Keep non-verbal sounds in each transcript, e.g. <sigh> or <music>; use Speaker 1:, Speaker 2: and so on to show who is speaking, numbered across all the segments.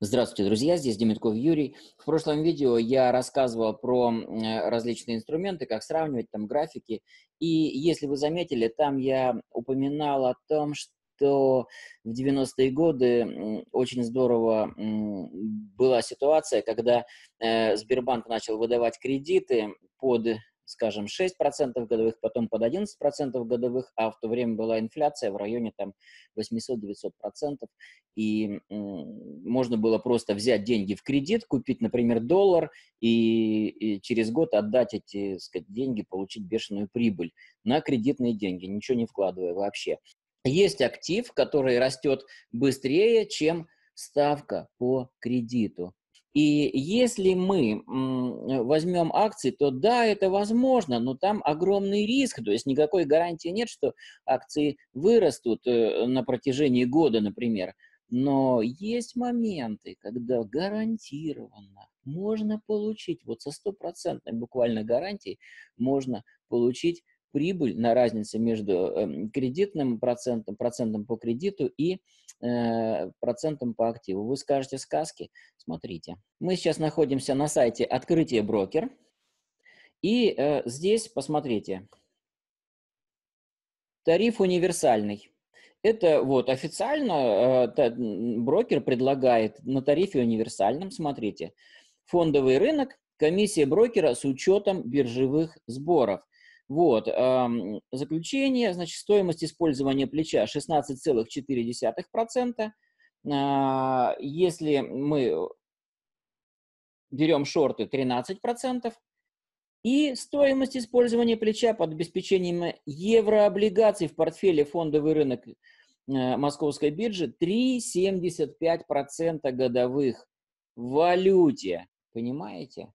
Speaker 1: Здравствуйте, друзья, здесь Демитков Юрий. В прошлом видео я рассказывал про э, различные инструменты, как сравнивать там графики. И если вы заметили, там я упоминал о том, что в 90-е годы очень здорово была ситуация, когда э, Сбербанк начал выдавать кредиты под скажем, 6% годовых, потом под 11% годовых, а в то время была инфляция в районе там 800-900%, и можно было просто взять деньги в кредит, купить, например, доллар, и, и через год отдать эти сказать, деньги, получить бешеную прибыль на кредитные деньги, ничего не вкладывая вообще. Есть актив, который растет быстрее, чем ставка по кредиту. И если мы возьмем акции, то да, это возможно, но там огромный риск, то есть никакой гарантии нет, что акции вырастут э, на протяжении года, например. Но есть моменты, когда гарантированно можно получить, вот со стопроцентной буквально гарантией можно получить прибыль на разнице между эм, кредитным процентом, процентом по кредиту и э, процентом по активу. Вы скажете сказки? Смотрите. Мы сейчас находимся на сайте «Открытие брокер». И э, здесь, посмотрите, тариф универсальный. Это вот официально э, брокер предлагает на тарифе универсальном, смотрите, фондовый рынок, комиссия брокера с учетом биржевых сборов – вот. Заключение, значит, стоимость использования плеча 16,4%. А, если мы берем шорты 13%, и стоимость использования плеча под обеспечением еврооблигаций в портфеле фондовый рынок э, московской биржи 3,75% годовых в валюте. Понимаете?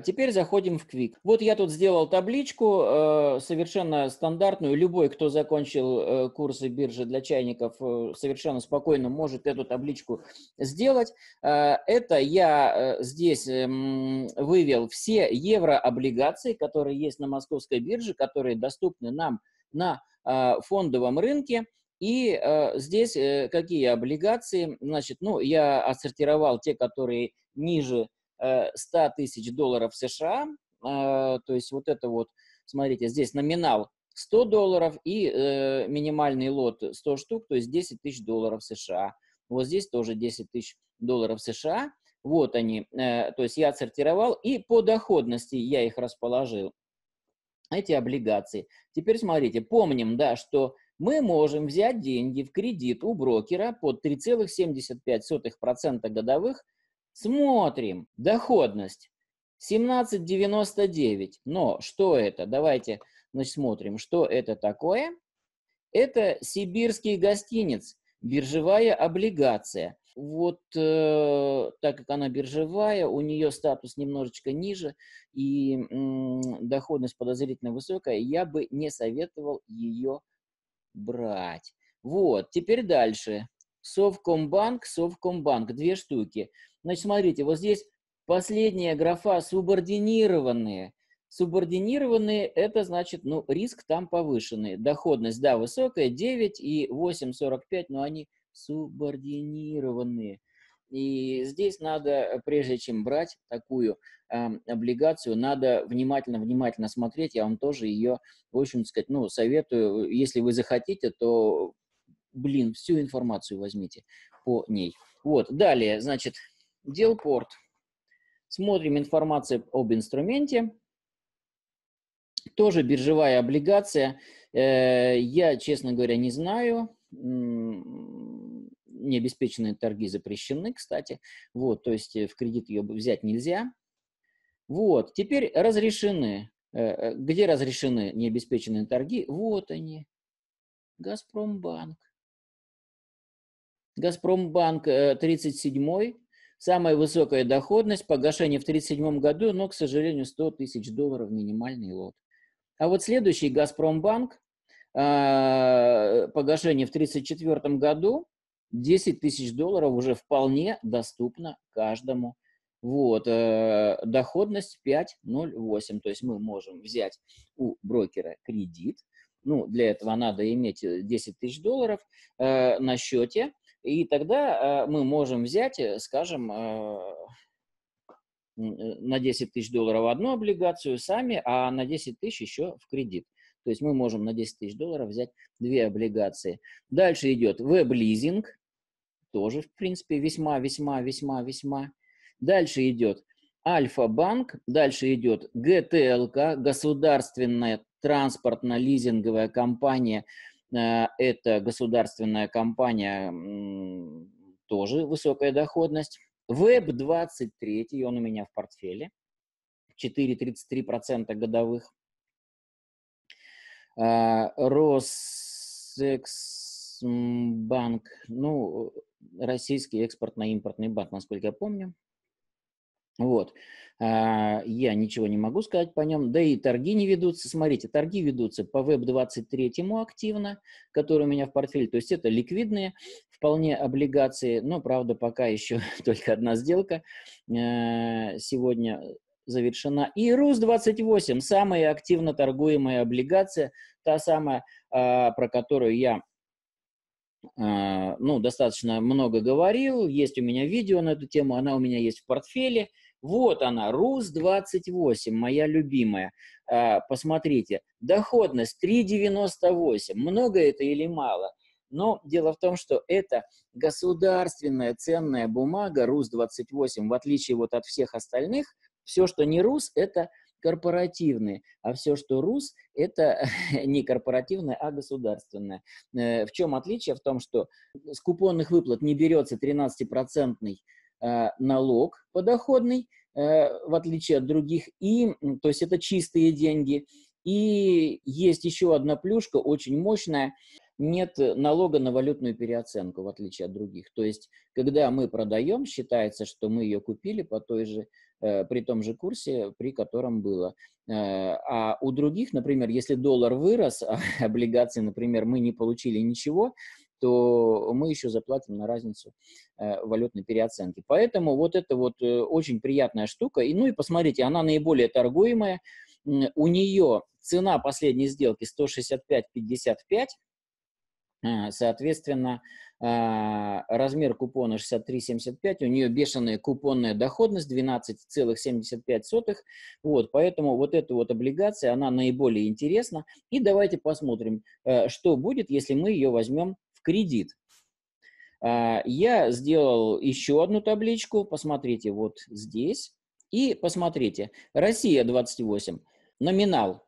Speaker 1: А теперь заходим в Quick. Вот я тут сделал табличку э, совершенно стандартную. Любой, кто закончил э, курсы биржи для чайников, э, совершенно спокойно может эту табличку сделать. это я здесь эм, вывел все еврооблигации, которые есть на московской бирже, которые доступны нам на фондовом рынке. И э, здесь э, какие облигации? Значит, ну, я отсортировал те, которые ниже 100 э, тысяч долларов США, э, то есть вот это вот, смотрите, здесь номинал 100 долларов и э, минимальный лот 100 штук, то есть 10 тысяч долларов США. Вот здесь тоже 10 тысяч долларов США. Вот они, то есть я отсортировал и по доходности я их расположил, эти облигации. Теперь смотрите, помним, да, что мы можем взять деньги в кредит у брокера под 3,75% годовых – Смотрим. Доходность 17,99. Но что это? Давайте значит, смотрим, что это такое. Это сибирский гостиниц, биржевая облигация. Вот э, так как она биржевая, у нее статус немножечко ниже и э, доходность подозрительно высокая, я бы не советовал ее брать. Вот, теперь дальше. Совкомбанк, Совкомбанк, две штуки. Значит, смотрите, вот здесь последняя графа субординированные. Субординированные – это значит, ну, риск там повышенный. Доходность, да, высокая, 9 и 8,45, но они субординированные. И здесь надо, прежде чем брать такую э, облигацию, надо внимательно-внимательно смотреть. Я вам тоже ее в очень, сказать, ну, советую. Если вы захотите, то блин, всю информацию возьмите по ней. Вот, далее, значит, Делпорт. Смотрим информацию об инструменте. Тоже биржевая облигация. Э, я, честно говоря, не знаю. Необеспеченные торги запрещены, кстати. Вот, то есть э, в кредит ее взять нельзя. Вот, теперь разрешены. Э, где разрешены необеспеченные торги? Вот они. Газпромбанк. Газпромбанк 37-й, э, самая высокая доходность, погашение в 37 году, но, к сожалению, 100 тысяч долларов минимальный лот. А вот следующий Газпромбанк, а, погашение в 34 году, 10 тысяч долларов уже вполне доступно каждому. Вот, э, доходность 5,08, то есть мы можем взять у брокера кредит, ну, для этого надо иметь 10 э, тысяч долларов э, на счете, и тогда э, мы можем взять, э, скажем, э, на 10 тысяч долларов одну облигацию сами, а на 10 тысяч еще в кредит. То есть мы можем на 10 тысяч долларов взять две облигации. Дальше идет веб-лизинг, тоже, в принципе, весьма, весьма, весьма, весьма. Дальше идет Альфа-банк, дальше идет ГТЛК, государственная транспортно-лизинговая компания, Э, это государственная компания, тоже высокая доходность. Веб 23, он у меня в портфеле, 4,33% годовых. Э, Росэксбанк, ну, э, российский экспортно-импортный банк, насколько я помню, вот. А, я ничего не могу сказать по нем. Да и торги не ведутся. Смотрите, торги ведутся по веб-23 активно, который у меня в портфеле. То есть это ликвидные вполне облигации, но, правда, пока еще <laughs> только одна сделка э, сегодня завершена. И РУС-28, самая активно торгуемая облигация, та самая, а, про которую я э, ну, достаточно много говорил, есть у меня видео на эту тему, она у меня есть в портфеле, вот она, РУС-28, моя любимая. А, посмотрите, доходность 3,98. Много это или мало? Но дело в том, что это государственная ценная бумага РУС-28, в отличие вот от всех остальных, все, что не РУС, это корпоративные, а все, что РУС, это <laughs> не корпоративное, а государственное. Э, в чем отличие? В том, что с купонных выплат не берется 13-процентный Э, налог подоходный, э, в отличие от других, и, то есть это чистые деньги. И есть еще одна плюшка, очень мощная, нет налога на валютную переоценку, в отличие от других. То есть, когда мы продаем, считается, что мы ее купили по той же, э, при том же курсе, при котором было. а у других, например, если доллар вырос, <laughs> а облигации, например, мы не получили ничего, то мы еще заплатим на разницу э, валютной переоценки. Поэтому вот это вот э, очень приятная штука. И, ну и посмотрите, она наиболее торгуемая. У нее цена последней сделки 165,55. Э, соответственно, а, размер купона 63,75, у нее бешеная купонная доходность 12,75. Вот, поэтому вот эта вот облигация, она наиболее интересна. И давайте посмотрим, что будет, если мы ее возьмем кредит. А, я сделал еще одну табличку, посмотрите вот здесь. И посмотрите, Россия 28, номинал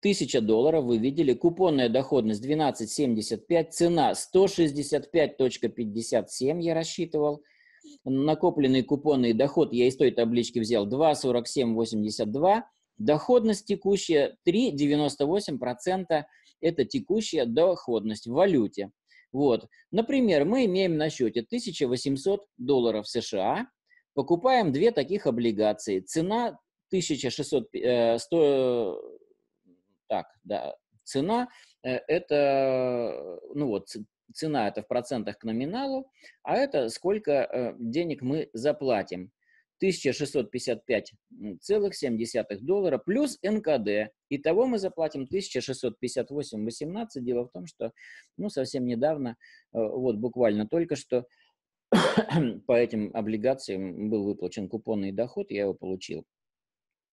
Speaker 1: 1000 долларов, вы видели, купонная доходность 12,75, цена 165.57 я рассчитывал, накопленный купонный доход я из той таблички взял 2,4782, доходность текущая 3,98% это текущая доходность в валюте. Вот. Например, мы имеем на счете 1800 долларов США, покупаем две таких облигации. Цена 1600, э, 100, так, да, цена э, это, ну вот, цена это в процентах к номиналу, а это сколько э, денег мы заплатим. 1655,7 доллара плюс НКД. Итого мы заплатим 1658,18. Дело в том, что ну, совсем недавно, э, вот буквально только что, <coughs> по этим облигациям был выплачен купонный доход, я его получил.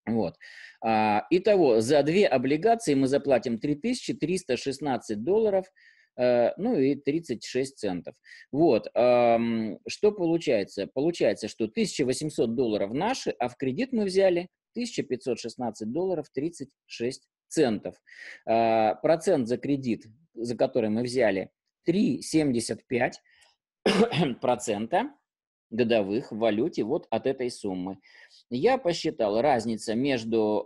Speaker 1: Вот. А, итого, за две облигации мы заплатим 3316 долларов Э, ну и 36 центов. Вот, что получается? Получается, что 1800 долларов наши, а в кредит мы взяли 1516 долларов 36 центов. А, процент за кредит, за который мы взяли 3,75 <coughs> процента годовых в валюте вот от этой суммы. Я посчитал разница между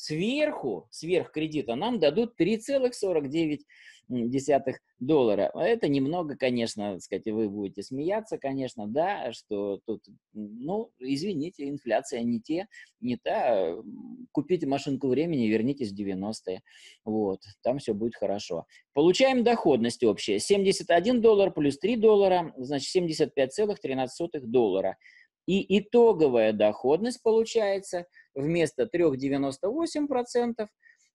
Speaker 1: Сверху, сверх кредита нам дадут 3,49 доллара. Это немного, конечно, так сказать, вы будете смеяться, конечно, да, что тут, ну, извините, инфляция не те, не та. Купите машинку времени, вернитесь в 90-е. Вот, там все будет хорошо. Получаем доходность общая. 71 доллар плюс 3 доллара, значит, 75,13 доллара. И итоговая доходность получается вместо 3,98%,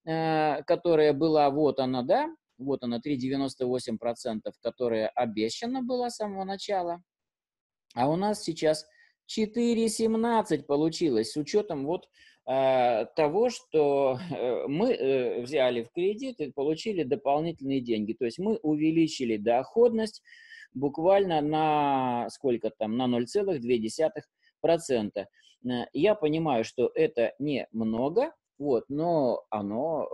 Speaker 1: э, которая была, вот она, да, вот она, 3,98%, которая обещана была с самого начала, а у нас сейчас 4,17 получилось с учетом вот э, того, что э, мы э, взяли в кредит и получили дополнительные деньги. То есть мы увеличили доходность буквально на сколько там, на 0,2%. Э, я понимаю, что это не много, вот, но оно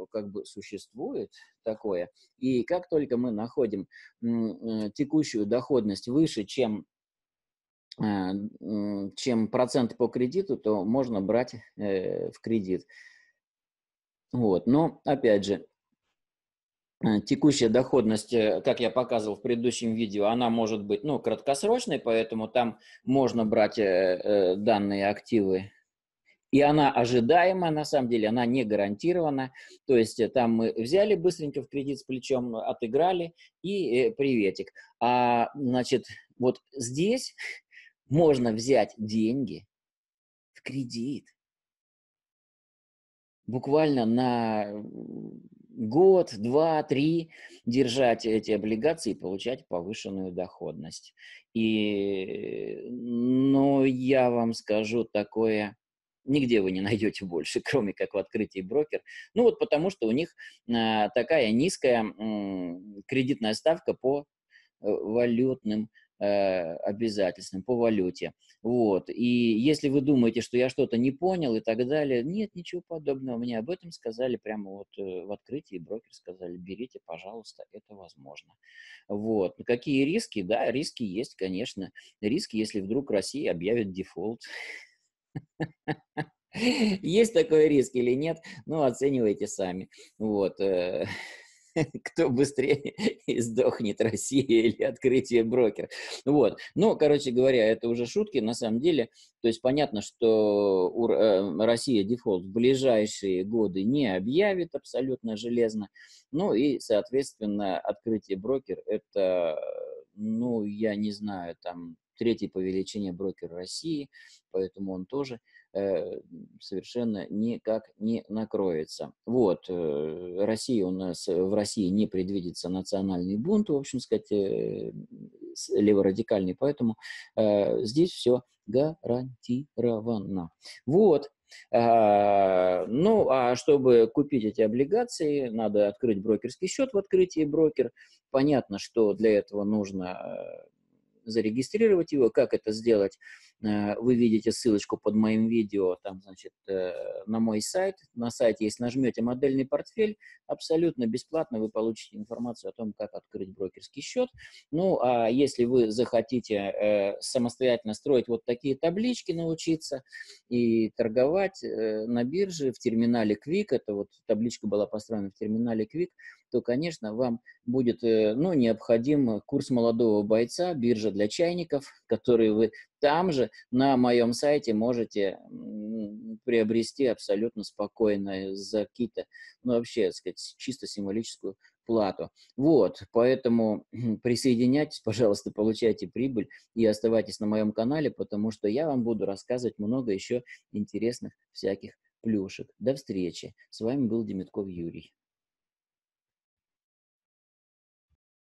Speaker 1: э, как бы существует такое. И как только мы находим э, текущую доходность выше, чем, э, чем процент по кредиту, то можно брать э, в кредит. Вот, но опять же, Э, текущая доходность, э, как я показывал в предыдущем видео, она может быть ну, краткосрочной, поэтому там можно брать э, данные активы. И она ожидаемая, на самом деле, она не гарантирована. То есть там мы взяли быстренько в кредит с плечом, отыграли и приветик. А значит, вот здесь можно взять деньги в кредит. Буквально на год, два, три держать эти облигации и получать повышенную доходность. И, ну, я вам скажу такое, нигде вы не <laughs> найдете больше, кроме как в открытии брокер. Ну вот потому, что у них а, такая низкая кредитная ставка по э, валютным Э, обязательствам по валюте. Вот. И если вы думаете, что я что-то не понял и так далее, нет, ничего подобного. Мне об этом сказали прямо вот э, в открытии, брокер сказали, берите, пожалуйста, это возможно. Вот. Ну, какие риски? Да, риски есть, конечно. Риски, если вдруг Россия объявит дефолт. <laughs> Есть такой риск или нет? Ну, оценивайте сами. Вот. Э. <laughs> кто быстрее <laughs> издохнет Россия или открытие брокер. Вот. Ну, короче говоря, это уже шутки, на самом деле. То есть понятно, что э, Россия дефолт в ближайшие годы не объявит абсолютно железно. Ну и, соответственно, открытие брокер – это, ну, я не знаю, там, третий по величине брокер России, поэтому он тоже – Э, совершенно никак не накроется. Вот, э, Россия у нас, э, в России не предвидится национальный бунт, в общем сказать, леворадикальный, поэтому здесь все гарантированно. Вот, а, ну, а чтобы купить эти облигации, надо открыть брокерский счет в открытии брокер. Понятно, что для этого нужно зарегистрировать его. Как это сделать? Э, вы видите ссылочку под моим видео, там, значит, э, на мой сайт. На сайте, если нажмете «Модельный портфель», абсолютно бесплатно вы получите информацию о том, как открыть брокерский счет. Ну, а если вы захотите э, самостоятельно строить вот такие таблички, научиться и торговать на бирже в терминале Quick, это вот табличка была построена в терминале Quick, то, конечно, вам будет ну, необходим курс молодого бойца, биржа для чайников, которые вы там же на моем сайте можете приобрести абсолютно спокойно за какие-то, ну вообще, так сказать, чисто символическую плату. Вот, поэтому <clears throat> присоединяйтесь, пожалуйста, получайте прибыль и оставайтесь на моем канале, потому что я вам буду рассказывать много еще интересных всяких плюшек. До встречи. С вами был Демитков Юрий.